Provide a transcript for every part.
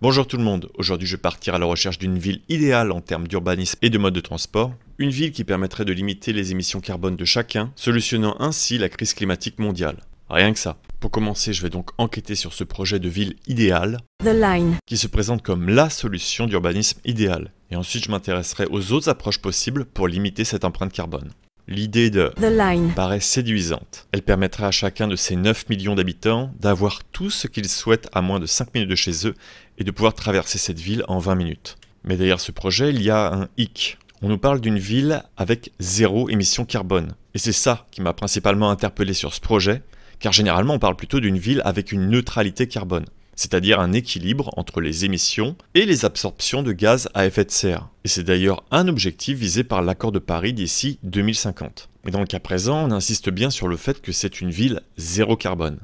Bonjour tout le monde, aujourd'hui je vais partir à la recherche d'une ville idéale en termes d'urbanisme et de mode de transport, une ville qui permettrait de limiter les émissions carbone de chacun, solutionnant ainsi la crise climatique mondiale. Rien que ça. Pour commencer, je vais donc enquêter sur ce projet de ville idéale, The Line. qui se présente comme la solution d'urbanisme idéal. et ensuite je m'intéresserai aux autres approches possibles pour limiter cette empreinte carbone l'idée de The Line paraît séduisante. Elle permettrait à chacun de ces 9 millions d'habitants d'avoir tout ce qu'ils souhaitent à moins de 5 minutes de chez eux et de pouvoir traverser cette ville en 20 minutes. Mais derrière ce projet, il y a un hic. On nous parle d'une ville avec zéro émission carbone. Et c'est ça qui m'a principalement interpellé sur ce projet, car généralement on parle plutôt d'une ville avec une neutralité carbone c'est-à-dire un équilibre entre les émissions et les absorptions de gaz à effet de serre. Et c'est d'ailleurs un objectif visé par l'accord de Paris d'ici 2050. Mais dans le cas présent, on insiste bien sur le fait que c'est une ville zéro carbone.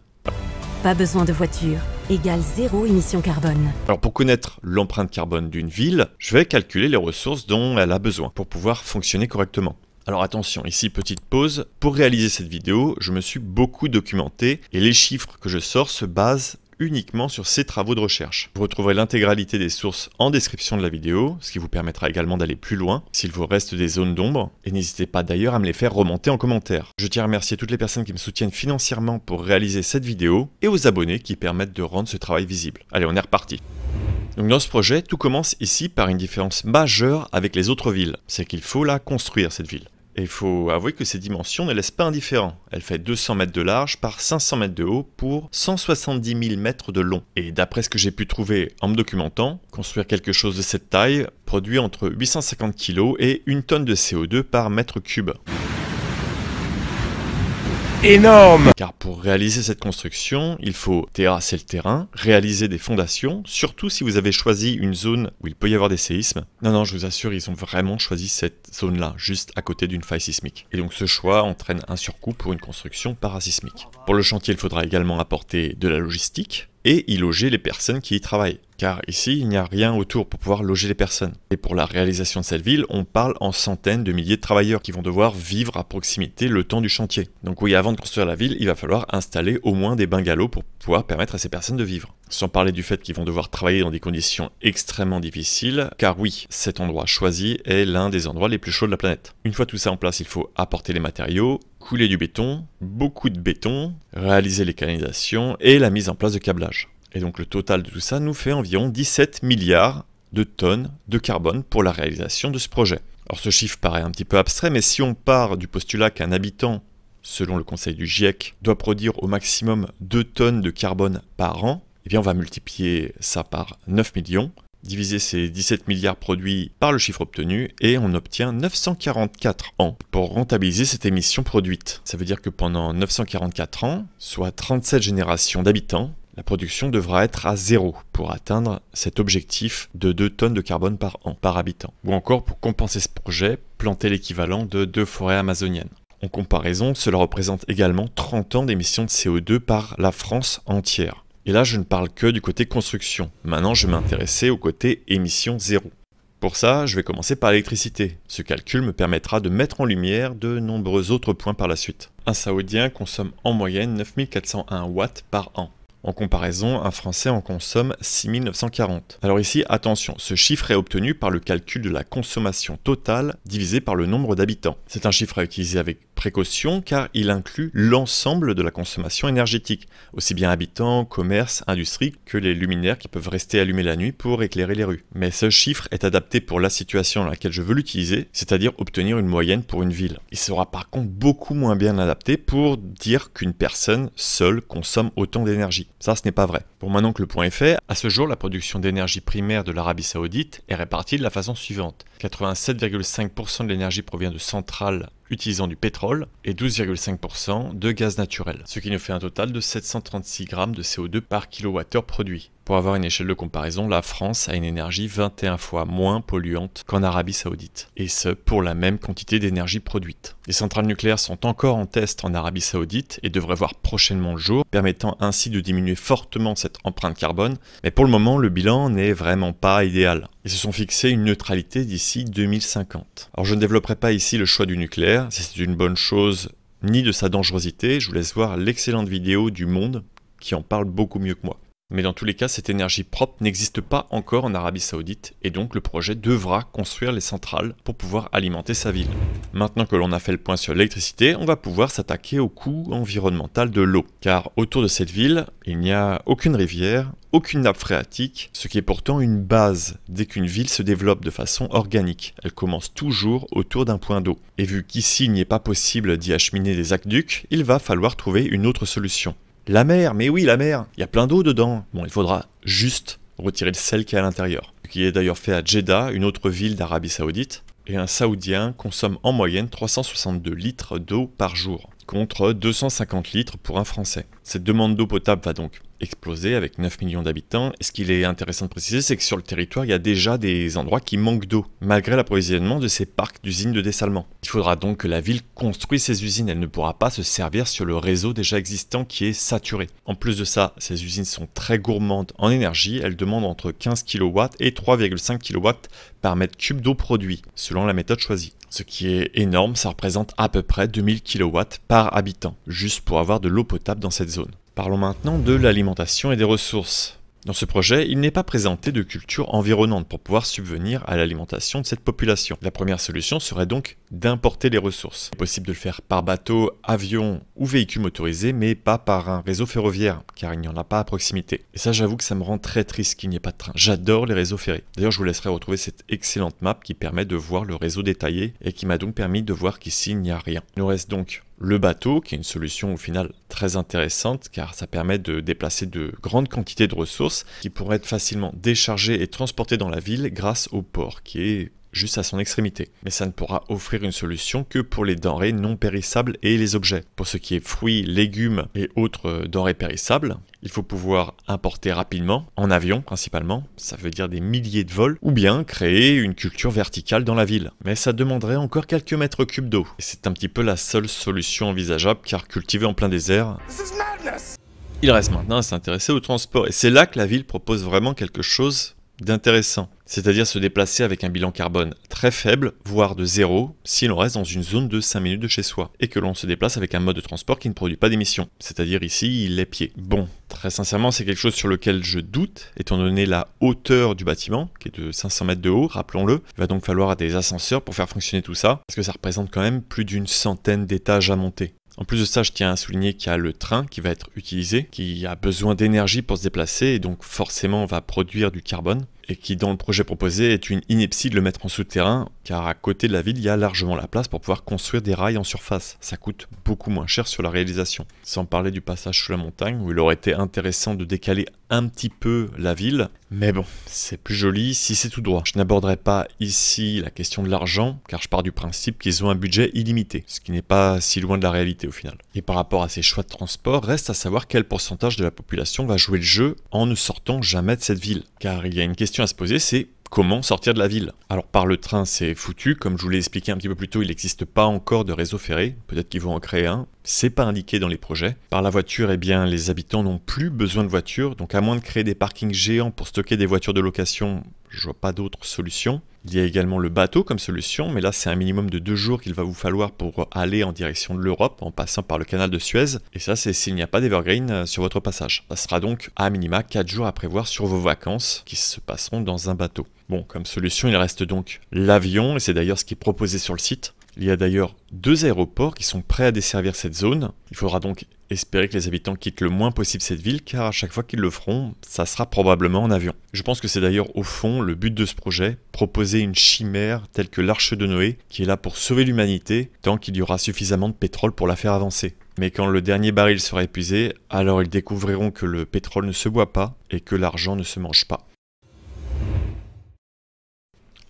Pas besoin de voiture, égale zéro émission carbone. Alors pour connaître l'empreinte carbone d'une ville, je vais calculer les ressources dont elle a besoin pour pouvoir fonctionner correctement. Alors attention, ici petite pause, pour réaliser cette vidéo, je me suis beaucoup documenté et les chiffres que je sors se basent uniquement sur ces travaux de recherche. Vous retrouverez l'intégralité des sources en description de la vidéo, ce qui vous permettra également d'aller plus loin s'il vous reste des zones d'ombre, et n'hésitez pas d'ailleurs à me les faire remonter en commentaire. Je tiens à remercier toutes les personnes qui me soutiennent financièrement pour réaliser cette vidéo, et aux abonnés qui permettent de rendre ce travail visible. Allez, on est reparti donc dans ce projet, tout commence ici par une différence majeure avec les autres villes, c'est qu'il faut la construire cette ville. Et il faut avouer que ces dimensions ne laissent pas indifférent. Elle fait 200 mètres de large par 500 mètres de haut pour 170 000 mètres de long. Et d'après ce que j'ai pu trouver en me documentant, construire quelque chose de cette taille produit entre 850 kg et 1 tonne de CO2 par mètre cube énorme Car pour réaliser cette construction, il faut terrasser le terrain, réaliser des fondations, surtout si vous avez choisi une zone où il peut y avoir des séismes. Non, non, je vous assure, ils ont vraiment choisi cette zone-là, juste à côté d'une faille sismique. Et donc ce choix entraîne un surcoût pour une construction parasismique. Pour le chantier, il faudra également apporter de la logistique et y loger les personnes qui y travaillent car ici, il n'y a rien autour pour pouvoir loger les personnes. Et pour la réalisation de cette ville, on parle en centaines de milliers de travailleurs qui vont devoir vivre à proximité le temps du chantier. Donc oui, avant de construire la ville, il va falloir installer au moins des bungalows pour pouvoir permettre à ces personnes de vivre. Sans parler du fait qu'ils vont devoir travailler dans des conditions extrêmement difficiles, car oui, cet endroit choisi est l'un des endroits les plus chauds de la planète. Une fois tout ça en place, il faut apporter les matériaux, couler du béton, beaucoup de béton, réaliser les canalisations et la mise en place de câblage. Et donc le total de tout ça nous fait environ 17 milliards de tonnes de carbone pour la réalisation de ce projet. Alors ce chiffre paraît un petit peu abstrait, mais si on part du postulat qu'un habitant, selon le conseil du GIEC, doit produire au maximum 2 tonnes de carbone par an, et eh bien on va multiplier ça par 9 millions, diviser ces 17 milliards produits par le chiffre obtenu, et on obtient 944 ans pour rentabiliser cette émission produite. Ça veut dire que pendant 944 ans, soit 37 générations d'habitants, la production devra être à zéro pour atteindre cet objectif de 2 tonnes de carbone par an, par habitant. Ou encore pour compenser ce projet, planter l'équivalent de deux forêts amazoniennes. En comparaison, cela représente également 30 ans d'émissions de CO2 par la France entière. Et là, je ne parle que du côté construction. Maintenant, je vais m'intéresser au côté émission zéro. Pour ça, je vais commencer par l'électricité. Ce calcul me permettra de mettre en lumière de nombreux autres points par la suite. Un Saoudien consomme en moyenne 9401 watts par an. En comparaison, un Français en consomme 6940. Alors ici, attention, ce chiffre est obtenu par le calcul de la consommation totale divisé par le nombre d'habitants. C'est un chiffre à utiliser avec précaution car il inclut l'ensemble de la consommation énergétique, aussi bien habitants, commerce, industrie que les luminaires qui peuvent rester allumés la nuit pour éclairer les rues. Mais ce chiffre est adapté pour la situation dans laquelle je veux l'utiliser, c'est-à-dire obtenir une moyenne pour une ville. Il sera par contre beaucoup moins bien adapté pour dire qu'une personne seule consomme autant d'énergie. Ça, ce n'est pas vrai. Pour maintenant que le point est fait, à ce jour, la production d'énergie primaire de l'Arabie saoudite est répartie de la façon suivante. 87,5% de l'énergie provient de centrales utilisant du pétrole et 12,5% de gaz naturel, ce qui nous fait un total de 736 g de CO2 par kWh produit. Pour avoir une échelle de comparaison, la France a une énergie 21 fois moins polluante qu'en Arabie saoudite, et ce pour la même quantité d'énergie produite. Les centrales nucléaires sont encore en test en Arabie saoudite et devraient voir prochainement le jour, permettant ainsi de diminuer fortement cette empreinte carbone, mais pour le moment le bilan n'est vraiment pas idéal. Ils se sont fixés une neutralité d'ici 2050. Alors je ne développerai pas ici le choix du nucléaire, si c'est une bonne chose ni de sa dangerosité, je vous laisse voir l'excellente vidéo du Monde qui en parle beaucoup mieux que moi. Mais dans tous les cas, cette énergie propre n'existe pas encore en Arabie Saoudite et donc le projet devra construire les centrales pour pouvoir alimenter sa ville. Maintenant que l'on a fait le point sur l'électricité, on va pouvoir s'attaquer au coût environnemental de l'eau. Car autour de cette ville, il n'y a aucune rivière, aucune nappe phréatique, ce qui est pourtant une base dès qu'une ville se développe de façon organique. Elle commence toujours autour d'un point d'eau. Et vu qu'ici il n'est pas possible d'y acheminer des aqueducs, il va falloir trouver une autre solution. La mer, mais oui, la mer Il y a plein d'eau dedans. Bon, il faudra juste retirer le sel qui est à l'intérieur, qui est d'ailleurs fait à Jeddah, une autre ville d'Arabie Saoudite, et un Saoudien consomme en moyenne 362 litres d'eau par jour contre 250 litres pour un Français. Cette demande d'eau potable va donc exploser avec 9 millions d'habitants. Et ce qu'il est intéressant de préciser, c'est que sur le territoire, il y a déjà des endroits qui manquent d'eau, malgré l'approvisionnement de ces parcs d'usines de dessalement. Il faudra donc que la ville construise ces usines. Elle ne pourra pas se servir sur le réseau déjà existant qui est saturé. En plus de ça, ces usines sont très gourmandes en énergie. Elles demandent entre 15 kW et 3,5 kW par mètre cube d'eau produit, selon la méthode choisie ce qui est énorme, ça représente à peu près 2000 kW par habitant, juste pour avoir de l'eau potable dans cette zone. Parlons maintenant de l'alimentation et des ressources. Dans ce projet, il n'est pas présenté de culture environnante pour pouvoir subvenir à l'alimentation de cette population. La première solution serait donc d'importer les ressources. Il est possible de le faire par bateau, avion ou véhicule motorisé, mais pas par un réseau ferroviaire, car il n'y en a pas à proximité. Et ça, j'avoue que ça me rend très triste qu'il n'y ait pas de train. J'adore les réseaux ferrés. D'ailleurs, je vous laisserai retrouver cette excellente map qui permet de voir le réseau détaillé et qui m'a donc permis de voir qu'ici, il n'y a rien. Il nous reste donc le bateau, qui est une solution au final très intéressante, car ça permet de déplacer de grandes quantités de ressources qui pourraient être facilement déchargées et transportées dans la ville grâce au port, qui est juste à son extrémité. Mais ça ne pourra offrir une solution que pour les denrées non périssables et les objets. Pour ce qui est fruits, légumes et autres euh, denrées périssables, il faut pouvoir importer rapidement, en avion principalement, ça veut dire des milliers de vols, ou bien créer une culture verticale dans la ville. Mais ça demanderait encore quelques mètres cubes d'eau. Et c'est un petit peu la seule solution envisageable car cultiver en plein désert... Il reste maintenant à s'intéresser au transport, et c'est là que la ville propose vraiment quelque chose d'intéressant, c'est-à-dire se déplacer avec un bilan carbone très faible, voire de zéro, si l'on reste dans une zone de 5 minutes de chez soi, et que l'on se déplace avec un mode de transport qui ne produit pas d'émissions, c'est-à-dire ici les pieds. Bon, très sincèrement, c'est quelque chose sur lequel je doute, étant donné la hauteur du bâtiment, qui est de 500 mètres de haut, rappelons-le, il va donc falloir des ascenseurs pour faire fonctionner tout ça, parce que ça représente quand même plus d'une centaine d'étages à monter. En plus de ça, je tiens à souligner qu'il y a le train qui va être utilisé, qui a besoin d'énergie pour se déplacer et donc forcément va produire du carbone, et qui dans le projet proposé est une ineptie de le mettre en souterrain car à côté de la ville, il y a largement la place pour pouvoir construire des rails en surface. Ça coûte beaucoup moins cher sur la réalisation. Sans parler du passage sous la montagne, où il aurait été intéressant de décaler un petit peu la ville, mais bon, c'est plus joli si c'est tout droit. Je n'aborderai pas ici la question de l'argent, car je pars du principe qu'ils ont un budget illimité, ce qui n'est pas si loin de la réalité au final. Et par rapport à ces choix de transport, reste à savoir quel pourcentage de la population va jouer le jeu en ne sortant jamais de cette ville. Car il y a une question à se poser, c'est comment sortir de la ville Alors par le train c'est foutu, comme je vous l'ai expliqué un petit peu plus tôt, il n'existe pas encore de réseau ferré, peut-être qu'ils vont en créer un, c'est pas indiqué dans les projets. Par la voiture, eh bien, les habitants n'ont plus besoin de voiture, donc à moins de créer des parkings géants pour stocker des voitures de location, je vois pas d'autre solution. Il y a également le bateau comme solution, mais là c'est un minimum de deux jours qu'il va vous falloir pour aller en direction de l'Europe en passant par le canal de Suez, et ça c'est s'il n'y a pas d'Evergreen euh, sur votre passage. Ça sera donc à minima quatre jours à prévoir sur vos vacances qui se passeront dans un bateau. Bon, comme solution il reste donc l'avion, et c'est d'ailleurs ce qui est proposé sur le site. Il y a d'ailleurs deux aéroports qui sont prêts à desservir cette zone. Il faudra donc espérer que les habitants quittent le moins possible cette ville car à chaque fois qu'ils le feront, ça sera probablement en avion. Je pense que c'est d'ailleurs au fond le but de ce projet, proposer une chimère telle que l'arche de Noé qui est là pour sauver l'humanité tant qu'il y aura suffisamment de pétrole pour la faire avancer. Mais quand le dernier baril sera épuisé, alors ils découvriront que le pétrole ne se boit pas et que l'argent ne se mange pas.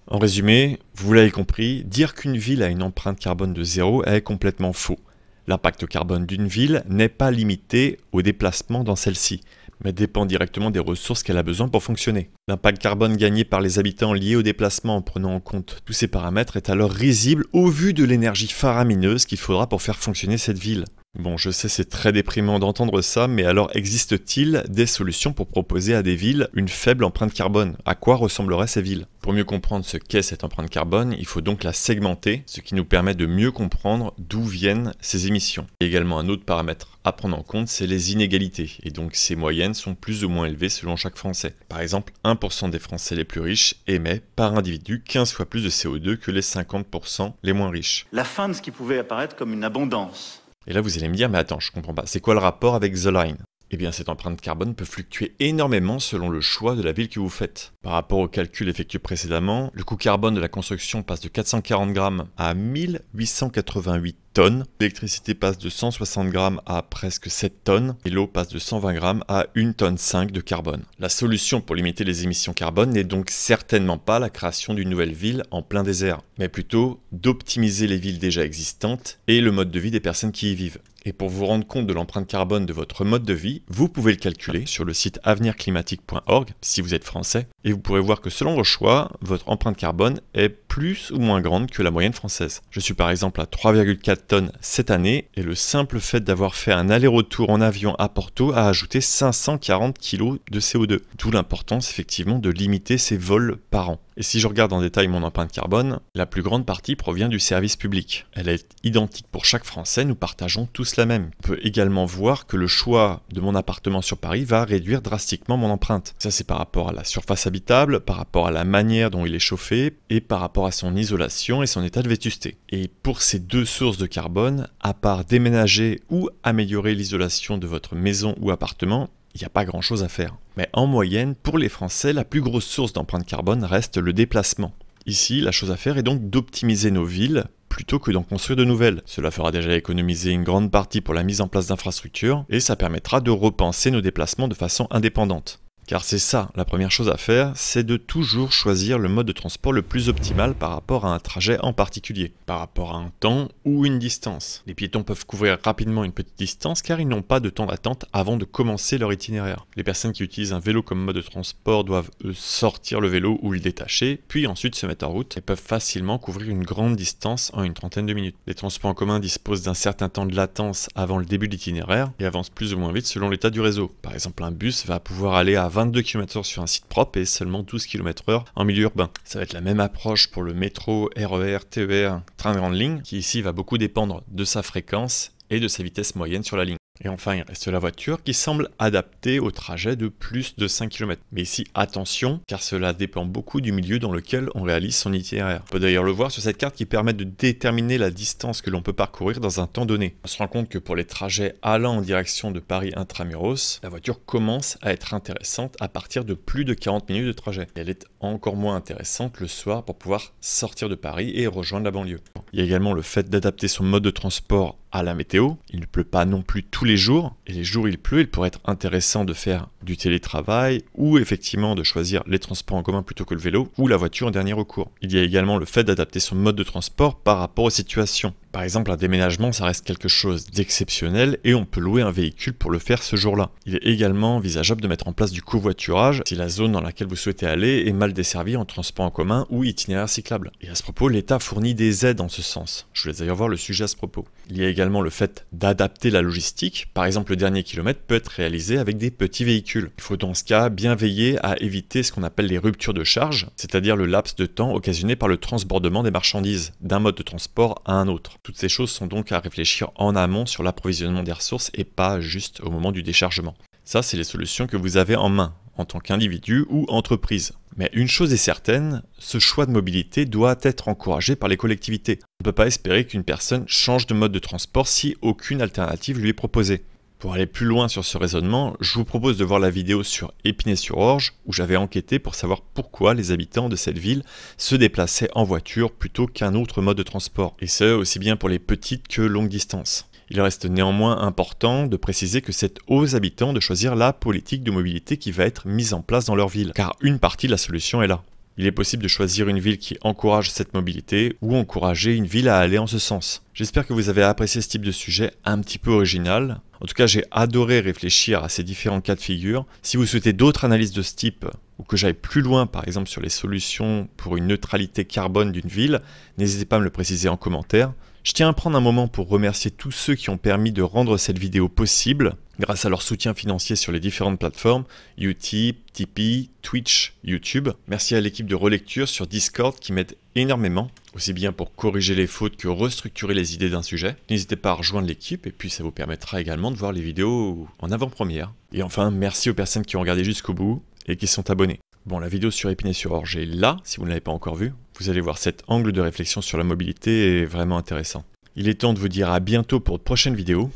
En résumé, vous l'avez compris, dire qu'une ville a une empreinte carbone de zéro est complètement faux. L'impact carbone d'une ville n'est pas limité au déplacement dans celle-ci, mais dépend directement des ressources qu'elle a besoin pour fonctionner. L'impact carbone gagné par les habitants liés au déplacement en prenant en compte tous ces paramètres est alors risible au vu de l'énergie faramineuse qu'il faudra pour faire fonctionner cette ville. Bon, je sais, c'est très déprimant d'entendre ça, mais alors existe-t-il des solutions pour proposer à des villes une faible empreinte carbone À quoi ressembleraient ces villes Pour mieux comprendre ce qu'est cette empreinte carbone, il faut donc la segmenter, ce qui nous permet de mieux comprendre d'où viennent ces émissions. Et également un autre paramètre à prendre en compte, c'est les inégalités, et donc ces moyennes sont plus ou moins élevées selon chaque Français. Par exemple, 1% des Français les plus riches émet par individu 15 fois plus de CO2 que les 50% les moins riches. La fin de ce qui pouvait apparaître comme une abondance et là, vous allez me dire, mais attends, je comprends pas, c'est quoi le rapport avec The Line eh bien, cette empreinte carbone peut fluctuer énormément selon le choix de la ville que vous faites. Par rapport au calcul effectué précédemment, le coût carbone de la construction passe de 440 grammes à 1888 tonnes. L'électricité passe de 160 grammes à presque 7 tonnes et l'eau passe de 120 grammes à 1 tonne 5 de carbone. La solution pour limiter les émissions carbone n'est donc certainement pas la création d'une nouvelle ville en plein désert, mais plutôt d'optimiser les villes déjà existantes et le mode de vie des personnes qui y vivent. Et pour vous rendre compte de l'empreinte carbone de votre mode de vie, vous pouvez le calculer sur le site avenirclimatique.org si vous êtes français. Et vous pourrez voir que selon vos choix, votre empreinte carbone est plus ou moins grande que la moyenne française. Je suis par exemple à 3,4 tonnes cette année et le simple fait d'avoir fait un aller-retour en avion à Porto a ajouté 540 kg de CO2. D'où l'importance effectivement de limiter ces vols par an. Et si je regarde en détail mon empreinte carbone, la plus grande partie provient du service public. Elle est identique pour chaque Français, nous partageons tous la même. On peut également voir que le choix de mon appartement sur Paris va réduire drastiquement mon empreinte. Ça c'est par rapport à la surface habitable, par rapport à la manière dont il est chauffé et par rapport à son isolation et son état de vétusté. Et pour ces deux sources de carbone, à part déménager ou améliorer l'isolation de votre maison ou appartement, il n'y a pas grand chose à faire. Mais en moyenne, pour les Français, la plus grosse source d'empreinte carbone reste le déplacement. Ici, la chose à faire est donc d'optimiser nos villes plutôt que d'en construire de nouvelles. Cela fera déjà économiser une grande partie pour la mise en place d'infrastructures et ça permettra de repenser nos déplacements de façon indépendante. Car c'est ça, la première chose à faire, c'est de toujours choisir le mode de transport le plus optimal par rapport à un trajet en particulier, par rapport à un temps ou une distance. Les piétons peuvent couvrir rapidement une petite distance car ils n'ont pas de temps d'attente avant de commencer leur itinéraire. Les personnes qui utilisent un vélo comme mode de transport doivent sortir le vélo ou le détacher, puis ensuite se mettre en route et peuvent facilement couvrir une grande distance en une trentaine de minutes. Les transports en commun disposent d'un certain temps de latence avant le début de l'itinéraire et avancent plus ou moins vite selon l'état du réseau. Par exemple, un bus va pouvoir aller à 22 km/h sur un site propre et seulement 12 km/h en milieu urbain. Ça va être la même approche pour le métro, RER, TER, train de grande ligne, qui ici va beaucoup dépendre de sa fréquence et de sa vitesse moyenne sur la ligne. Et enfin, il reste la voiture qui semble adaptée au trajet de plus de 5 km. Mais ici, attention, car cela dépend beaucoup du milieu dans lequel on réalise son itinéraire. On peut d'ailleurs le voir sur cette carte qui permet de déterminer la distance que l'on peut parcourir dans un temps donné. On se rend compte que pour les trajets allant en direction de Paris intramuros, la voiture commence à être intéressante à partir de plus de 40 minutes de trajet. elle est encore moins intéressante le soir pour pouvoir sortir de Paris et rejoindre la banlieue. Il y a également le fait d'adapter son mode de transport à la météo. Il ne pleut pas non plus tous les jours, et les jours où il pleut, il pourrait être intéressant de faire du télétravail ou effectivement de choisir les transports en commun plutôt que le vélo ou la voiture en dernier recours. Il y a également le fait d'adapter son mode de transport par rapport aux situations. Par exemple, un déménagement, ça reste quelque chose d'exceptionnel et on peut louer un véhicule pour le faire ce jour-là. Il est également envisageable de mettre en place du covoiturage si la zone dans laquelle vous souhaitez aller est mal desservie en transport en commun ou itinéraire cyclable. Et à ce propos, l'État fournit des aides en ce sens. Je voulais d'ailleurs voir le sujet à ce propos. Il y a également le fait d'adapter la logistique. Par exemple, le dernier kilomètre peut être réalisé avec des petits véhicules. Il faut dans ce cas bien veiller à éviter ce qu'on appelle les ruptures de charge, c'est-à-dire le laps de temps occasionné par le transbordement des marchandises d'un mode de transport à un autre. Toutes ces choses sont donc à réfléchir en amont sur l'approvisionnement des ressources et pas juste au moment du déchargement. Ça, c'est les solutions que vous avez en main, en tant qu'individu ou entreprise. Mais une chose est certaine, ce choix de mobilité doit être encouragé par les collectivités. On ne peut pas espérer qu'une personne change de mode de transport si aucune alternative lui est proposée. Pour aller plus loin sur ce raisonnement, je vous propose de voir la vidéo sur Épinay-sur-Orge où j'avais enquêté pour savoir pourquoi les habitants de cette ville se déplaçaient en voiture plutôt qu'un autre mode de transport, et ce aussi bien pour les petites que longues distances. Il reste néanmoins important de préciser que c'est aux habitants de choisir la politique de mobilité qui va être mise en place dans leur ville, car une partie de la solution est là. Il est possible de choisir une ville qui encourage cette mobilité ou encourager une ville à aller en ce sens. J'espère que vous avez apprécié ce type de sujet un petit peu original. En tout cas, j'ai adoré réfléchir à ces différents cas de figure. Si vous souhaitez d'autres analyses de ce type ou que j'aille plus loin, par exemple sur les solutions pour une neutralité carbone d'une ville, n'hésitez pas à me le préciser en commentaire. Je tiens à prendre un moment pour remercier tous ceux qui ont permis de rendre cette vidéo possible grâce à leur soutien financier sur les différentes plateformes Utip, Tipeee, Twitch, YouTube. Merci à l'équipe de relecture sur Discord qui m'aide énormément, aussi bien pour corriger les fautes que restructurer les idées d'un sujet. N'hésitez pas à rejoindre l'équipe et puis ça vous permettra également de voir les vidéos en avant-première. Et enfin, merci aux personnes qui ont regardé jusqu'au bout et qui sont abonnées. Bon, la vidéo sur Épinay-sur-Orge est là, si vous ne l'avez pas encore vue. Vous allez voir cet angle de réflexion sur la mobilité est vraiment intéressant. Il est temps de vous dire à bientôt pour de prochaines vidéos,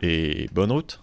et bonne route